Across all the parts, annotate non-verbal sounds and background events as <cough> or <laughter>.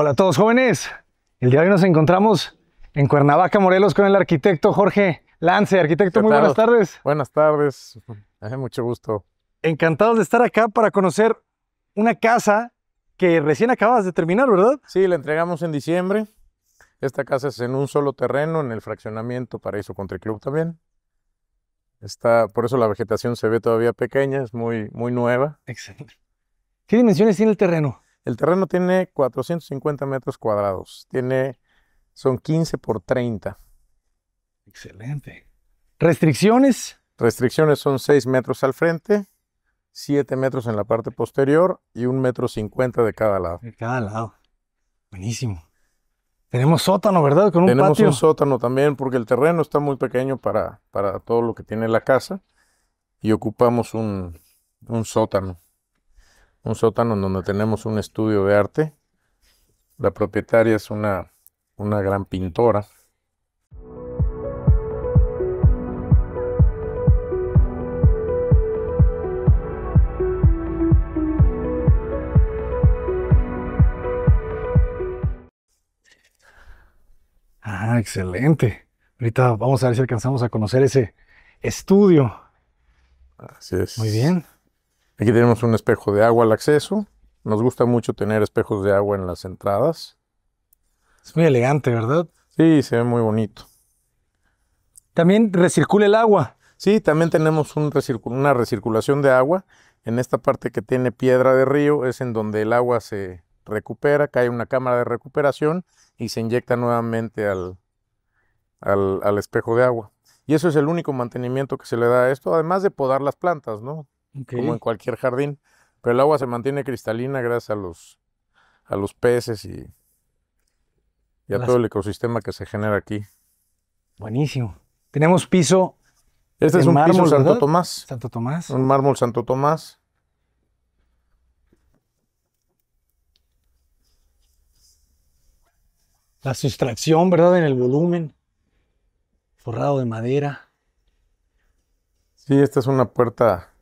Hola a todos jóvenes. El día de hoy nos encontramos en Cuernavaca, Morelos, con el arquitecto Jorge Lance. Arquitecto, muy buenas tardes. Buenas tardes. Eh, mucho gusto. Encantados de estar acá para conocer una casa que recién acabas de terminar, ¿verdad? Sí, la entregamos en diciembre. Esta casa es en un solo terreno, en el fraccionamiento Paraíso Country Club también. Está, por eso la vegetación se ve todavía pequeña, es muy, muy nueva. Excelente. ¿Qué dimensiones tiene el terreno? El terreno tiene 450 metros cuadrados. Tiene, son 15 por 30. Excelente. ¿Restricciones? Restricciones son 6 metros al frente, 7 metros en la parte posterior y 1 metro 50 de cada lado. De cada lado. Buenísimo. Tenemos sótano, ¿verdad? Con un Tenemos un sótano también porque el terreno está muy pequeño para, para todo lo que tiene la casa y ocupamos un sótano un sótano donde tenemos un estudio de arte. La propietaria es una, una gran pintora. Ah, excelente. Ahorita vamos a ver si alcanzamos a conocer ese estudio. Así es. Muy bien. Aquí tenemos un espejo de agua al acceso. Nos gusta mucho tener espejos de agua en las entradas. Es muy elegante, ¿verdad? Sí, se ve muy bonito. También recircula el agua. Sí, también tenemos una recirculación de agua. En esta parte que tiene piedra de río es en donde el agua se recupera, cae una cámara de recuperación y se inyecta nuevamente al, al espejo de agua. Y eso es el único mantenimiento que se le da a esto, además de podar las plantas, ¿no? como en cualquier jardín. Pero el agua se mantiene cristalina gracias a los, a los peces y, a todo el ecosistema que se genera aquí. Buenísimo. Tenemos piso. Este es un mármol, piso Santo Tomás. Santo Tomás. Un mármol Santo Tomás. La sustracción, ¿verdad? En el volumen. Forrado de madera. Sí, esta es una puerta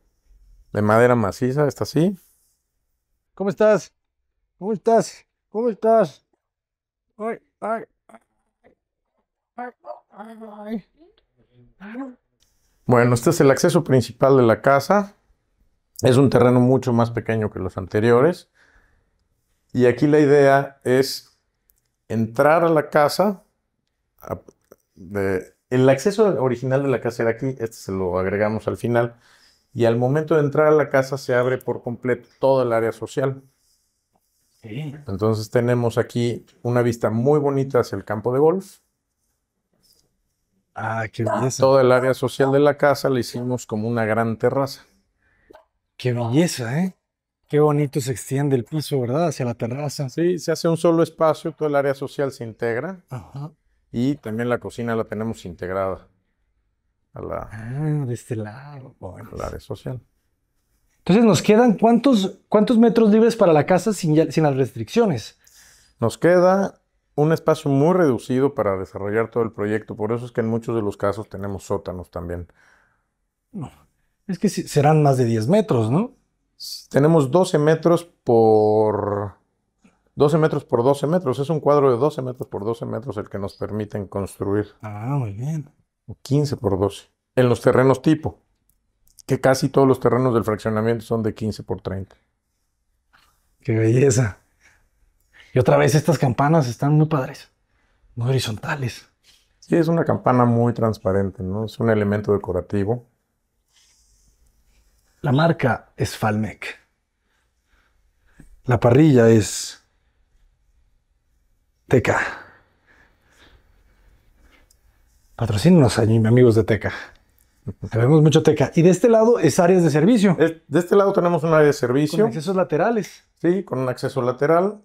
de madera maciza, está así. ¿Cómo estás? ¿Cómo estás? ¿Cómo estás? Ay, ay, bueno, este es el acceso principal de la casa. Es un terreno mucho más pequeño que los anteriores. Y aquí la idea es entrar a la casa. el acceso original de la casa era aquí, este se lo agregamos al final y al momento de entrar a la casa se abre por completo todo el área social. Sí. Entonces tenemos aquí una vista muy bonita hacia el campo de golf. Ah, qué belleza. Todo el área social de la casa la hicimos como una gran terraza. Qué belleza, ¿eh? Qué bonito se extiende el piso, ¿verdad? Hacia la terraza. Sí, se hace un solo espacio, todo el área social se integra. Ajá. Y también la cocina la tenemos integrada ah, de este lado, bueno. área social. Entonces, ¿nos quedan cuántos, cuántos metros libres para la casa sin, sin las restricciones? Nos queda un espacio muy reducido para desarrollar todo el proyecto. Por eso es que en muchos de los casos tenemos sótanos también. No, es que serán más de 10 metros, ¿no? Tenemos 12 metros por 12 metros por 12 metros. Es un cuadro de 12 metros por 12 metros el que nos permiten construir. Ah, muy bien. 15 por 12, en los terrenos tipo, que casi todos los terrenos del fraccionamiento son de 15 por 30. ¡Qué belleza! Y otra vez estas campanas están muy padres, muy horizontales. Sí, es una campana muy transparente, ¿no? Es un elemento decorativo. La marca es Falmec. La parrilla es Teca. Patrocínanos amigos de Teca. Tenemos mucho Teca. Y de este lado es áreas de servicio. de este lado tenemos un área de servicio. Con accesos laterales. Sí, con un acceso lateral.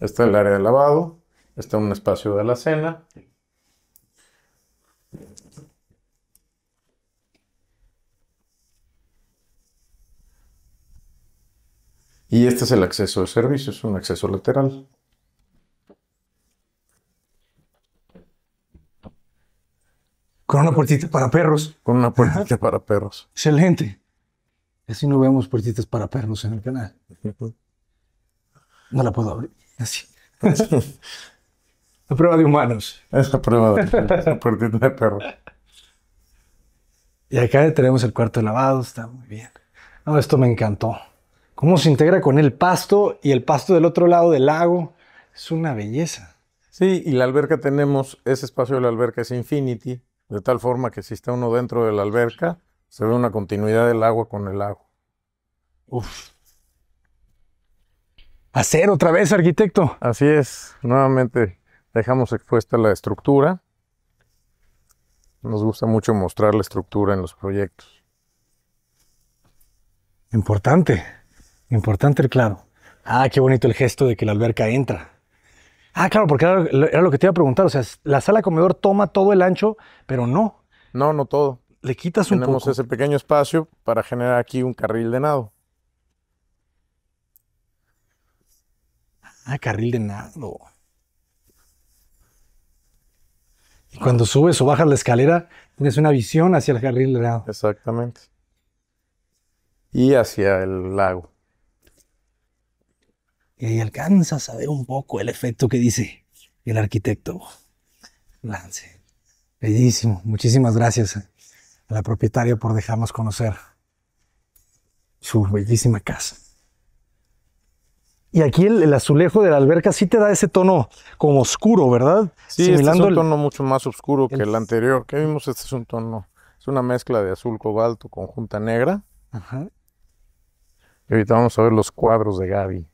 Está el área de lavado. Está un espacio de la cena. Y este es el acceso de servicio, es un acceso lateral. Con una puertita para perros. Con una puertita para perros. Excelente. Así no vemos puertitas para perros en el canal. No la puedo abrir. Así. la prueba de humanos. Esta prueba de de perros. Y acá tenemos el cuarto lavado, está muy bien. No, esto me encantó. Cómo se integra con el pasto y el pasto del otro lado del lago. Es una belleza. Sí, y la alberca tenemos, ese espacio de la alberca es Infinity, de tal forma que si está uno dentro de la alberca, se ve una continuidad del agua con el lago. Uf. Hacer otra vez, arquitecto. Así es, nuevamente dejamos expuesta la estructura. Nos gusta mucho mostrar la estructura en los proyectos. Importante, importante el claro. Ah, qué bonito el gesto de que la alberca entra. Ah, claro, porque era, lo que te iba a preguntar. O sea, la sala comedor toma todo el ancho, pero no. No, no todo. Le quitas un poco. Tenemos ese pequeño espacio para generar aquí un carril de nado. Ah, carril de nado. Y cuando subes o bajas la escalera, tienes una visión hacia el carril de nado. Exactamente. Y hacia el lago. Y ahí alcanzas a ver un poco el efecto que dice el arquitecto Lance. Bellísimo. Muchísimas gracias a la propietaria por dejarnos conocer su bellísima casa. Y aquí el, azulejo de la alberca sí te da ese tono como oscuro, ¿verdad? Sí, este es un tono mucho más oscuro que el, anterior. que vimos? Este es un tono, es una mezcla de azul cobalto con junta negra. Ajá. Y ahorita vamos a ver los cuadros de Gaby.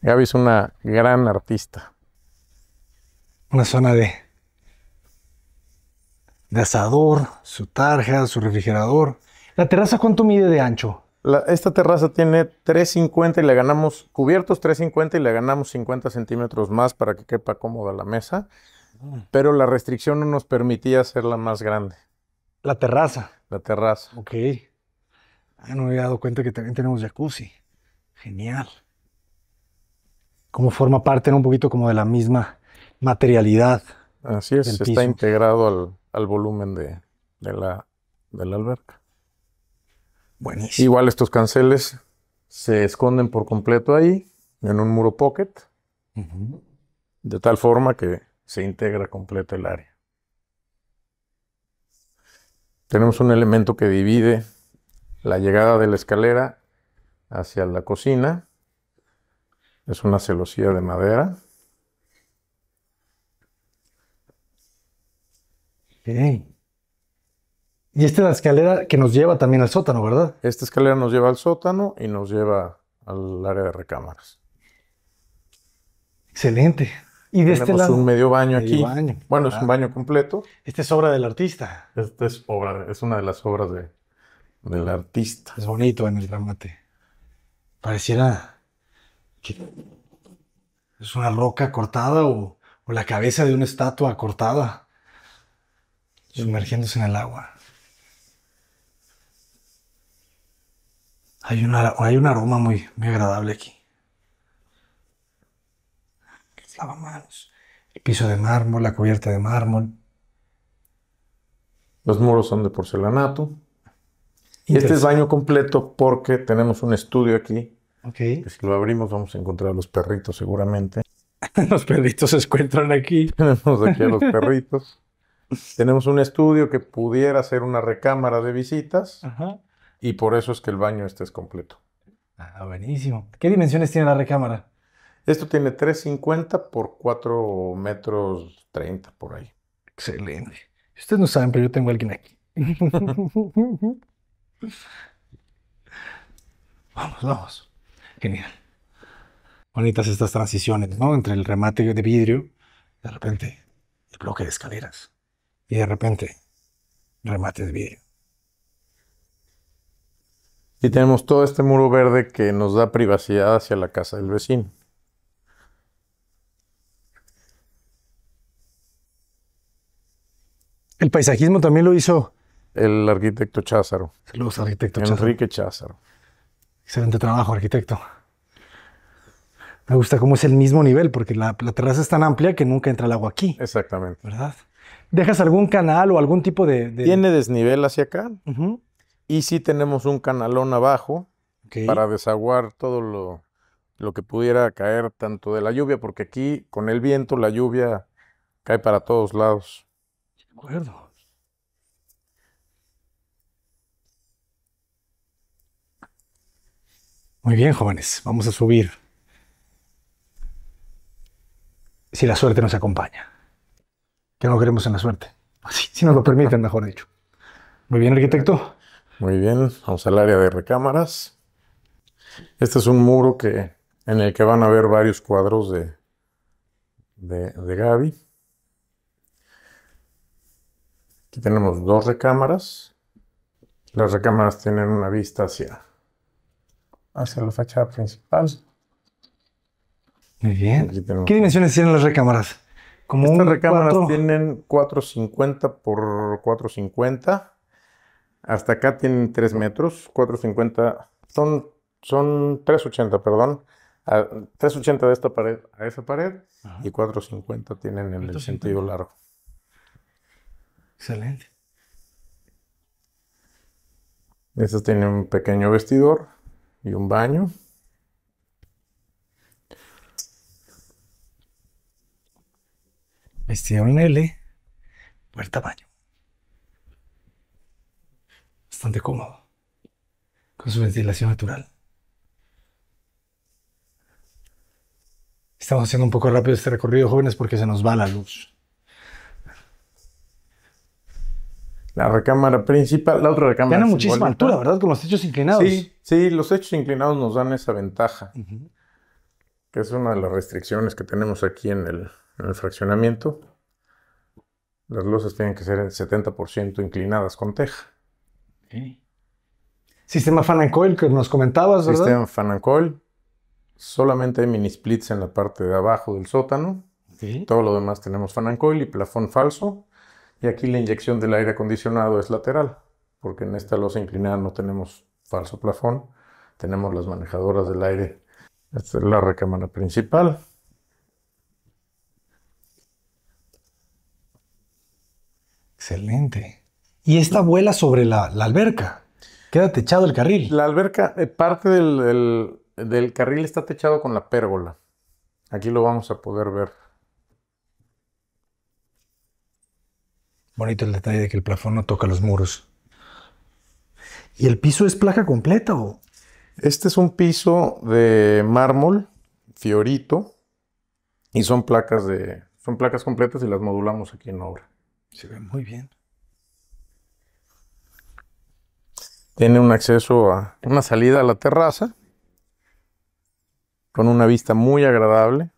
Gaby es una gran artista. Una zona de, de asador, su tarja, su refrigerador. ¿La terraza cuánto mide de ancho? esta terraza tiene 3.50 y le ganamos, cubiertos 3.50 y le ganamos 50 centímetros más para que quepa cómoda la mesa. Mm. Pero la restricción no nos permitía hacerla más grande. La terraza. La terraza. Ok. Ah, no me había dado cuenta que también tenemos jacuzzi. Genial como forma parte, un poquito como de la misma materialidad. Así es, está integrado al, volumen de, la, alberca. Buenísimo. Igual estos canceles se esconden por completo ahí, en un muro pocket, de tal forma que se integra completo el área. Tenemos un elemento que divide la llegada de la escalera hacia la cocina es una celosía de madera. Okay. Y esta es la escalera que nos lleva también al sótano, ¿verdad? Esta escalera nos lleva al sótano y nos lleva al área de recámaras. Excelente. Y de este lado. un medio baño aquí. Bueno, es un ah. baño completo. Esta es obra del artista. Esta es obra, es una de las obras del artista. Es bonito en el dramate. Pareciera es una roca cortada o, la cabeza de una estatua cortada sumergiéndose en el agua. Hay, un aroma muy, agradable aquí. el piso de mármol, la cubierta de mármol. Los muros son de porcelanato. Y Este es baño completo porque tenemos un estudio aquí que si lo abrimos vamos a encontrar a los perritos seguramente. <laughs> los perritos se encuentran aquí. <laughs> Tenemos aquí a los <laughs> perritos. Tenemos un estudio que pudiera ser una recámara de visitas. Y por eso es que el baño este es completo. Ah, buenísimo. ¿Qué dimensiones tiene la recámara? Esto tiene 350 por 4 metros 30 por ahí. Excelente. Ustedes no saben, pero yo tengo alguien aquí. vamos, vamos. Genial. Bonitas estas transiciones, ¿no? Entre el remate de vidrio, de repente el bloque de escaleras y de repente remate de vidrio. Y tenemos todo este muro verde que nos da privacidad hacia la casa del vecino. El paisajismo también lo hizo. El arquitecto Cházaro. El arquitecto Enrique Cházaro. Excelente trabajo, arquitecto. Me gusta cómo es el mismo nivel, porque la, terraza es tan amplia que nunca entra el agua aquí. Exactamente. ¿Verdad? ¿Dejas algún canal o algún tipo de...? Tiene desnivel hacia acá. Y sí tenemos un canalón abajo para desaguar todo lo, lo que pudiera caer tanto de la lluvia, porque aquí con el viento la lluvia cae para todos lados. De acuerdo. Muy bien, jóvenes, vamos a subir. Si la suerte nos acompaña. Que no queremos en la suerte. si nos lo permiten, mejor dicho. Muy bien, arquitecto. Muy bien, vamos al área de recámaras. Este es un muro que, en el que van a ver varios cuadros de, de, de Gaby. Aquí tenemos dos recámaras. Las recámaras tienen una vista hacia hacia la fachada principal. Muy bien. ¿Qué dimensiones tienen las recámaras? Como Estas recámaras tienen 450 por 450. Hasta acá tienen 3 metros. 450 son, son 380, perdón. 380 de esta pared a esa pared y 450 tienen en el sentido largo. Excelente. Estas tienen un pequeño vestidor y un baño. en L, puerta baño. Bastante cómodo, con su ventilación natural. Estamos haciendo un poco rápido este recorrido, jóvenes, porque se nos va la luz. La recámara principal, la otra recámara. Tiene muchísima altura, ¿verdad? Con los techos inclinados. Sí, los techos inclinados nos dan esa ventaja, que es una de las restricciones que tenemos aquí en el, fraccionamiento. Las luces tienen que ser el 70% inclinadas con teja. Sí. Sistema fan coil que nos comentabas, ¿verdad? Sistema fan coil. Solamente hay mini splits en la parte de abajo del sótano. Todo lo demás tenemos fan coil y plafón falso y aquí la inyección del aire acondicionado es lateral, porque en esta losa inclinada no tenemos falso plafón, tenemos las manejadoras del aire. Esta es la recámara principal. Excelente. Y esta vuela sobre la, alberca. Queda techado el carril. La alberca, eh, parte del carril está techado con la pérgola. Aquí lo vamos a poder ver. Bonito el detalle de que el plafón no toca los muros. ¿Y el piso es placa completa o? Este es un piso de mármol, fiorito, y son placas de. son placas completas y las modulamos aquí en obra. Se ve muy bien. Tiene un acceso a una salida a la terraza con una vista muy agradable.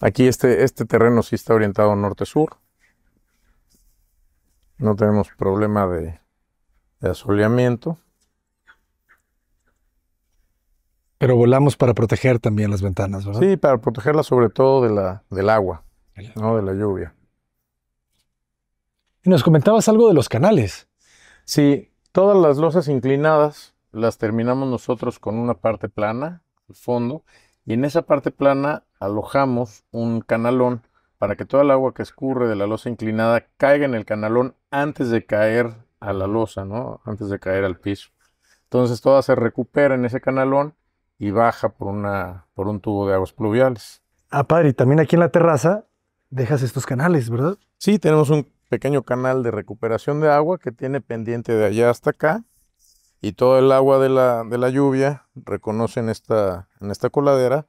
Aquí este, este terreno sí está orientado norte-sur. No tenemos problema de, de asoleamiento. Pero volamos para proteger también las ventanas, ¿verdad? Sí, para protegerlas sobre todo de la, del agua, no de la lluvia. Y nos comentabas algo de los canales. Sí, todas las losas inclinadas las terminamos nosotros con una parte plana, el fondo, y en esa parte plana alojamos un canalón para que toda el agua que escurre de la losa inclinada caiga en el canalón antes de caer a la losa, Antes de caer al piso. Entonces toda se recupera en ese canalón y baja por, una, por un tubo de aguas pluviales. Ah, padre, y también aquí en la terraza dejas estos canales, ¿verdad? Sí, tenemos un pequeño canal de recuperación de agua que tiene pendiente de allá hasta acá y todo el agua de la, de la lluvia reconoce en esta, en esta coladera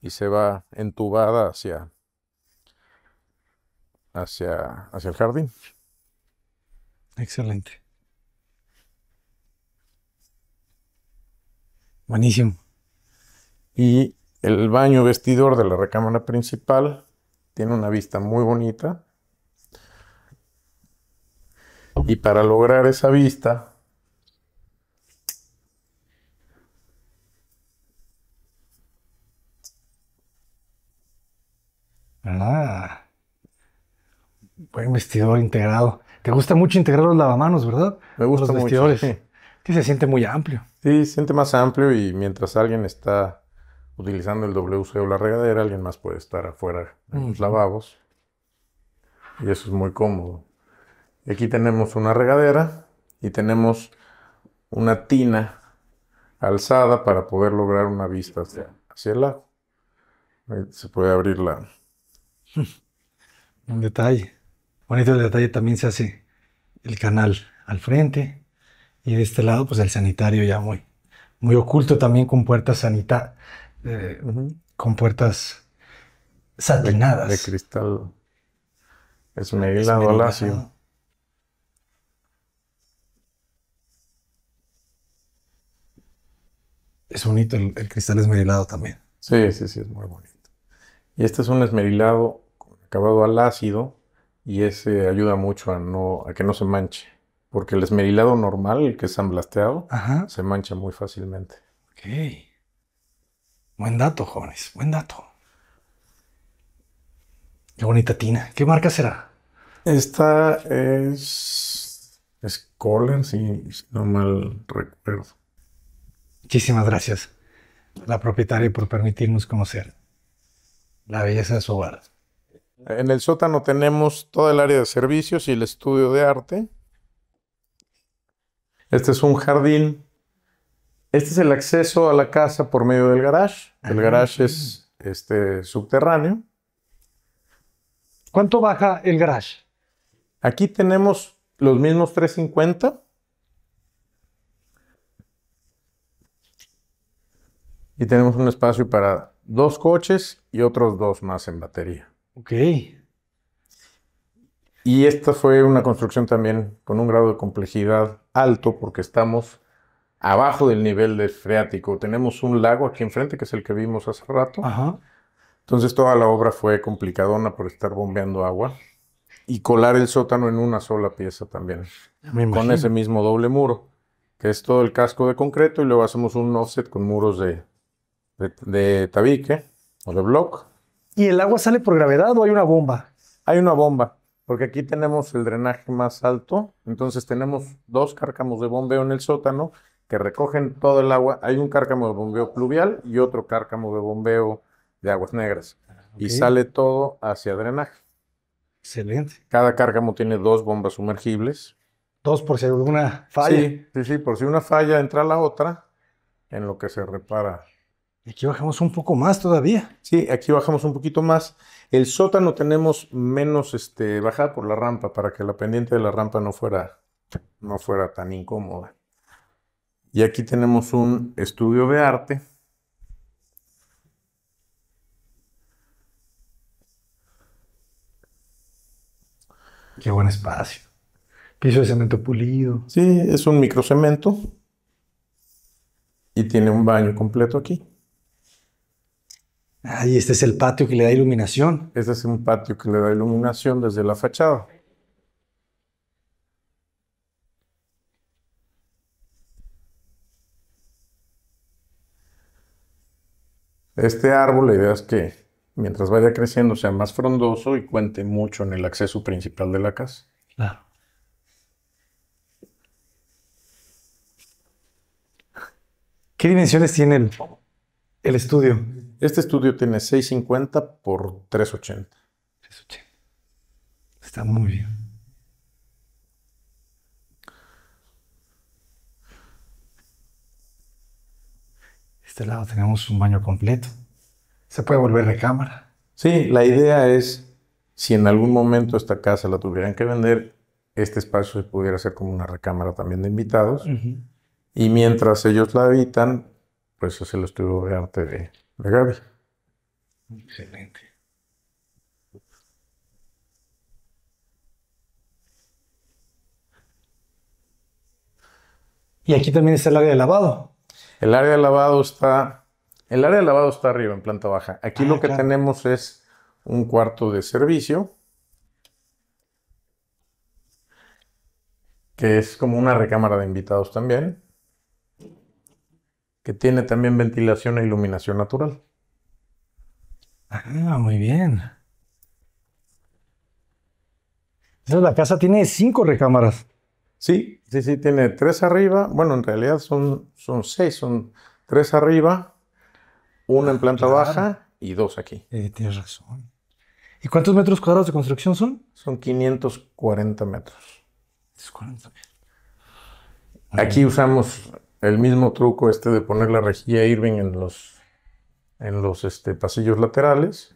y se va entubada hacia, hacia, hacia el jardín. Excelente. Buenísimo. Y el baño vestidor de la recámara principal tiene una vista muy bonita. Y para lograr esa vista, Ah. Buen vestidor integrado. Te gusta mucho integrar los lavamanos, ¿verdad? Me gusta los vestidores. Sí. se siente muy amplio. Sí, se siente más amplio y mientras alguien está utilizando el WC o la regadera, alguien más puede estar afuera en los lavabos. Y eso es muy cómodo. aquí tenemos una regadera y tenemos una tina alzada para poder lograr una vista hacia, hacia el lago. Se puede abrir la, <laughs> Un detalle. Bonito el detalle también se hace el canal al frente y de este lado pues el sanitario ya muy, muy oculto también con puertas sanitarias, eh, con puertas satinadas. De, de, cristal esmerilado lacio. Es bonito el, el cristal esmerilado también. Sí, sí, sí, es muy bonito. Y este es un esmerilado acabado al ácido y ese ayuda mucho a, que no se manche. Porque el esmerilado normal, el que es han se mancha muy fácilmente. Ok. Buen dato, jóvenes. Buen dato. Qué bonita tina. ¿Qué marca será? Esta es. Es Kohler, si, no mal recuerdo. Muchísimas gracias la propietaria por permitirnos conocer la belleza de su hogar. En el sótano tenemos toda el área de servicios y el estudio de arte. Este es un jardín. Este es el acceso a la casa por medio del garage. El garage es este, subterráneo. ¿Cuánto baja el garage? Aquí tenemos los mismos 350. Y tenemos un espacio para dos coches y otros dos más en batería. Ok. Y esta fue una construcción también con un grado de complejidad alto porque estamos abajo del nivel de freático. Tenemos un lago aquí enfrente que es el que vimos hace rato. Ajá. Entonces toda la obra fue complicadona por estar bombeando agua y colar el sótano en una sola pieza también. con ese mismo doble muro, que es todo el casco de concreto y luego hacemos un offset con muros de de, tabique o de block. ¿Y el agua sale por gravedad o hay una bomba? Hay una bomba, porque aquí tenemos el drenaje más alto, entonces tenemos dos cárcamos de bombeo en el sótano que recogen todo el agua. Hay un cárcamo de bombeo pluvial y otro cárcamo de bombeo de aguas negras. Y sale todo hacia drenaje. Excelente. Cada cárcamo tiene dos bombas sumergibles. Dos por si alguna falla. Sí, sí, sí, por si una falla entra la otra en lo que se repara Aquí bajamos un poco más todavía. Sí, aquí bajamos un poquito más. El sótano tenemos menos este, bajada por la rampa para que la pendiente de la rampa no fuera, no fuera tan incómoda. Y aquí tenemos un estudio de arte. Qué buen espacio. Piso de cemento pulido. Sí, es un microcemento. Y tiene un baño completo aquí. Ah, y este es el patio que le da iluminación. Este es un patio que le da iluminación desde la fachada. Este árbol, la idea es que mientras vaya creciendo sea más frondoso y cuente mucho en el acceso principal de la casa. Claro. ¿Qué dimensiones tiene el, el estudio? Este estudio tiene 650 por 380. 380. Está muy bien. Este lado tenemos un baño completo. Se puede volver recámara? Sí, la idea es, si en algún momento esta casa la tuvieran que vender, este espacio se pudiera hacer como una recámara también de invitados. Y mientras ellos la habitan, pues es el estudio de arte de, la Excelente. Y aquí también está el área de lavado. El área de lavado está. El área de lavado está arriba, en planta baja. Aquí ah, lo que tenemos es un cuarto de servicio. Que es como una recámara de invitados también que tiene también ventilación e iluminación natural. Ah, muy bien. Entonces la casa tiene cinco recámaras. Sí, sí, sí, tiene tres arriba. Bueno, en realidad son, son seis, son tres arriba, una en ah, planta baja y dos aquí. Eh, tienes razón. ¿Y cuántos metros cuadrados de construcción son? Son 540 metros. 540 metros. Aquí usamos el mismo truco este de poner la rejilla Irving en los, en los este, pasillos laterales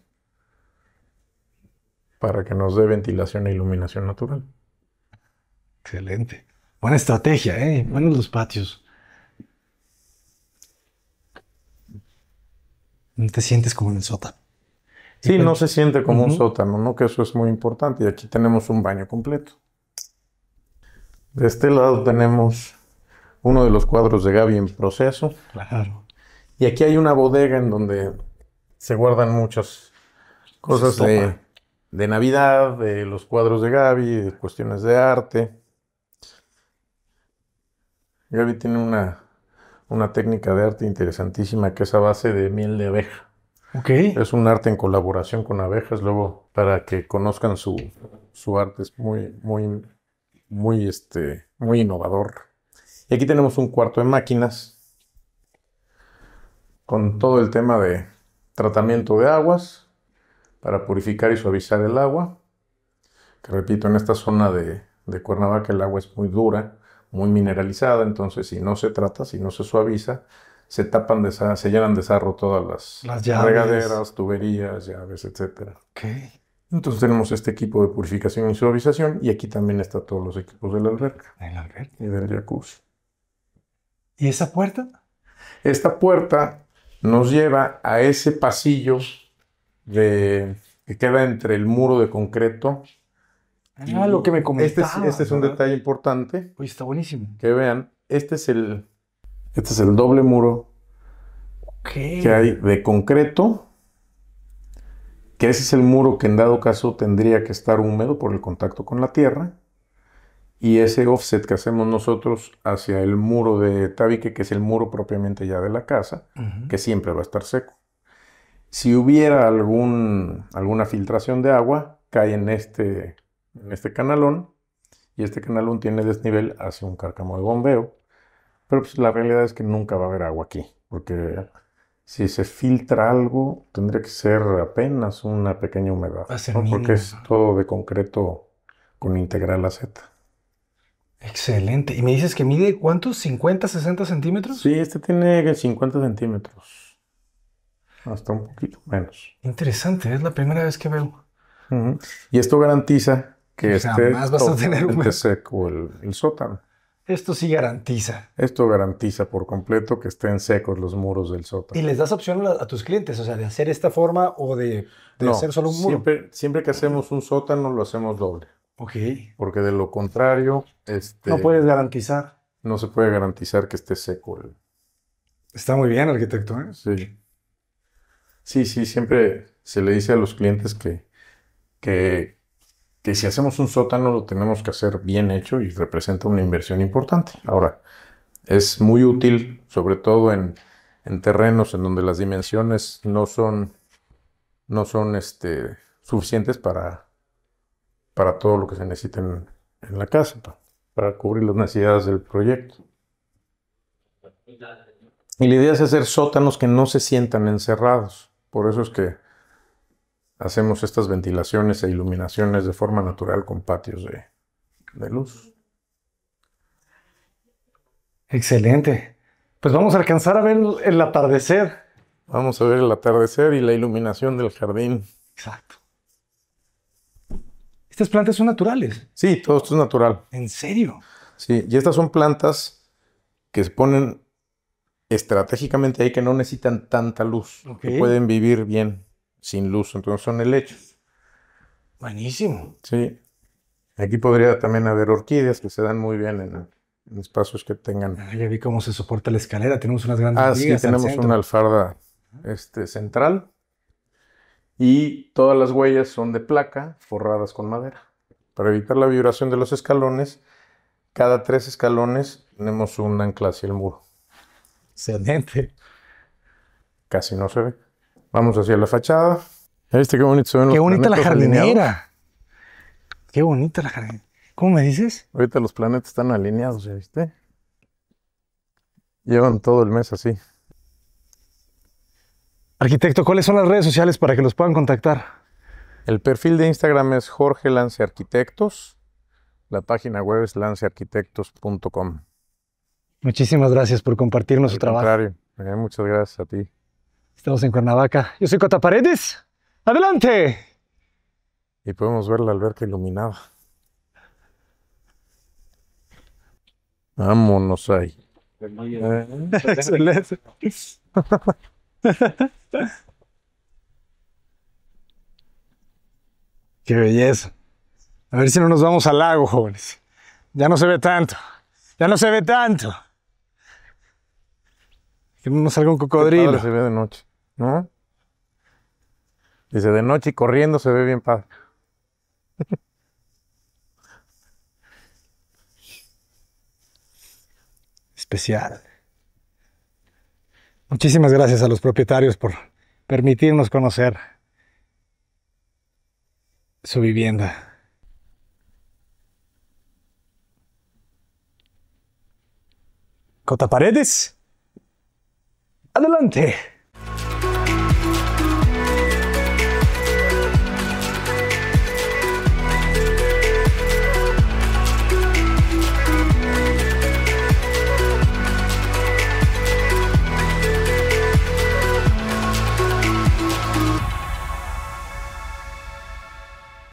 para que nos dé ventilación e iluminación natural. Excelente. Buena estrategia, ¿eh? Buenos los patios. No te sientes como en el sótano. Sí, no se siente como un sótano, ¿no? Que eso es muy importante. Y aquí tenemos un baño completo. De este lado tenemos uno de los cuadros de Gaby en proceso. Claro. Y aquí hay una bodega en donde se guardan muchas cosas de, Navidad, de los cuadros de Gaby, de cuestiones de arte. Gaby tiene una, técnica de arte interesantísima que es a base de miel de abeja. Okay. Es un arte en colaboración con abejas. Luego, para que conozcan su, su arte, es muy, muy, muy, este, muy innovador. Y aquí tenemos un cuarto de máquinas con todo el tema de tratamiento de aguas para purificar y suavizar el agua. Que repito, en esta zona de, Cuernavaca el agua es muy dura, muy mineralizada, entonces si no se trata, si no se suaviza, se tapan se llenan de sarro todas las, regaderas, tuberías, llaves, etc. Entonces tenemos este equipo de purificación y suavización y aquí también están todos los equipos de De la alberca. Y del jacuzzi. ¿Y esa puerta? Esta puerta nos lleva a ese pasillo de, que queda entre el muro de concreto. Ah, lo que me comentaba. Este, este es, un detalle importante. Oye, está buenísimo. Que vean, este es el, este es el doble muro que hay de concreto, que ese es el muro que en dado caso tendría que estar húmedo por el contacto con la tierra y ese offset que hacemos nosotros hacia el muro de tabique, que es el muro propiamente ya de la casa, que siempre va a estar seco. Si hubiera algún, alguna filtración de agua, cae en este, en este canalón y este canalón tiene desnivel hacia un cárcamo de bombeo. Pero pues, la realidad es que nunca va a haber agua aquí, porque si se filtra algo, tendría que ser apenas una pequeña humedad, porque es todo de concreto con integral a Excelente. ¿Y me dices que mide cuántos? ¿50, 60 centímetros? Sí, este tiene 50 centímetros. Hasta un poquito menos. Interesante, es la primera vez que veo. Y esto garantiza que esté vas a un... seco el, sótano. Esto sí garantiza. Esto garantiza por completo que estén secos los muros del sótano. ¿Y les das opción a, tus clientes, o sea, de hacer esta forma o de, hacer solo un muro? siempre que hacemos un sótano lo hacemos doble. Ok. Porque de lo contrario, este, no puedes garantizar. No se puede garantizar que esté seco. Está muy bien, arquitecto. ¿eh? Sí. Sí, sí, siempre se le dice a los clientes que, que, que si hacemos un sótano lo tenemos que hacer bien hecho y representa una inversión importante. Ahora, es muy útil, sobre todo en, en terrenos en donde las dimensiones no son, no son este, suficientes para para todo lo que se necesite en, la casa, para cubrir las necesidades del proyecto. Y la idea es hacer sótanos que no se sientan encerrados. Por eso es que hacemos estas ventilaciones e iluminaciones de forma natural con patios de luz. Excelente. Pues vamos a alcanzar a ver el atardecer. Vamos a ver el atardecer y la iluminación del jardín. Exacto. Estas plantas son naturales. Sí, todo esto es natural. ¿En serio? Sí, y estas son plantas que se ponen estratégicamente ahí que no necesitan tanta luz, que pueden vivir bien sin luz, entonces son helechos. Buenísimo. Sí. Aquí podría también haber orquídeas que se dan muy bien en, espacios que tengan. Ah, ya vi cómo se soporta la escalera, tenemos unas grandes Ah, sí, tenemos una alfarda este, central y todas las huellas son de placa forradas con madera. Para evitar la vibración de los escalones, cada tres escalones tenemos un ancla hacia el muro. Excelente. Casi no se ve. Vamos hacia la fachada. ¿Viste qué bonito se Qué bonita la jardinera. Qué bonita la jardinera. ¿Cómo me dices? Ahorita los planetas están alineados, ¿ya viste? Llevan todo el mes así. Arquitecto, ¿cuáles son las redes sociales para que los puedan contactar? El perfil de Instagram es Jorge Lance Arquitectos. La página web es lancearquitectos.com. Muchísimas gracias por compartirnos su trabajo. Eh, muchas gracias a ti. Estamos en Cuernavaca. Yo soy Cota Paredes. ¡Adelante! Y podemos ver la alberca iluminada. Vámonos ahí. Eh, <laughs> excelente. <laughs> <laughs> Qué belleza. A ver si no nos vamos al lago, jóvenes. Ya no se ve tanto. Ya no se ve tanto. Que no nos salga un cocodrilo. Se ve de noche, ¿no? Dice de noche y corriendo se ve bien padre. <laughs> Especial. Muchísimas gracias a los propietarios por permitirnos conocer su vivienda. Paredes, adelante.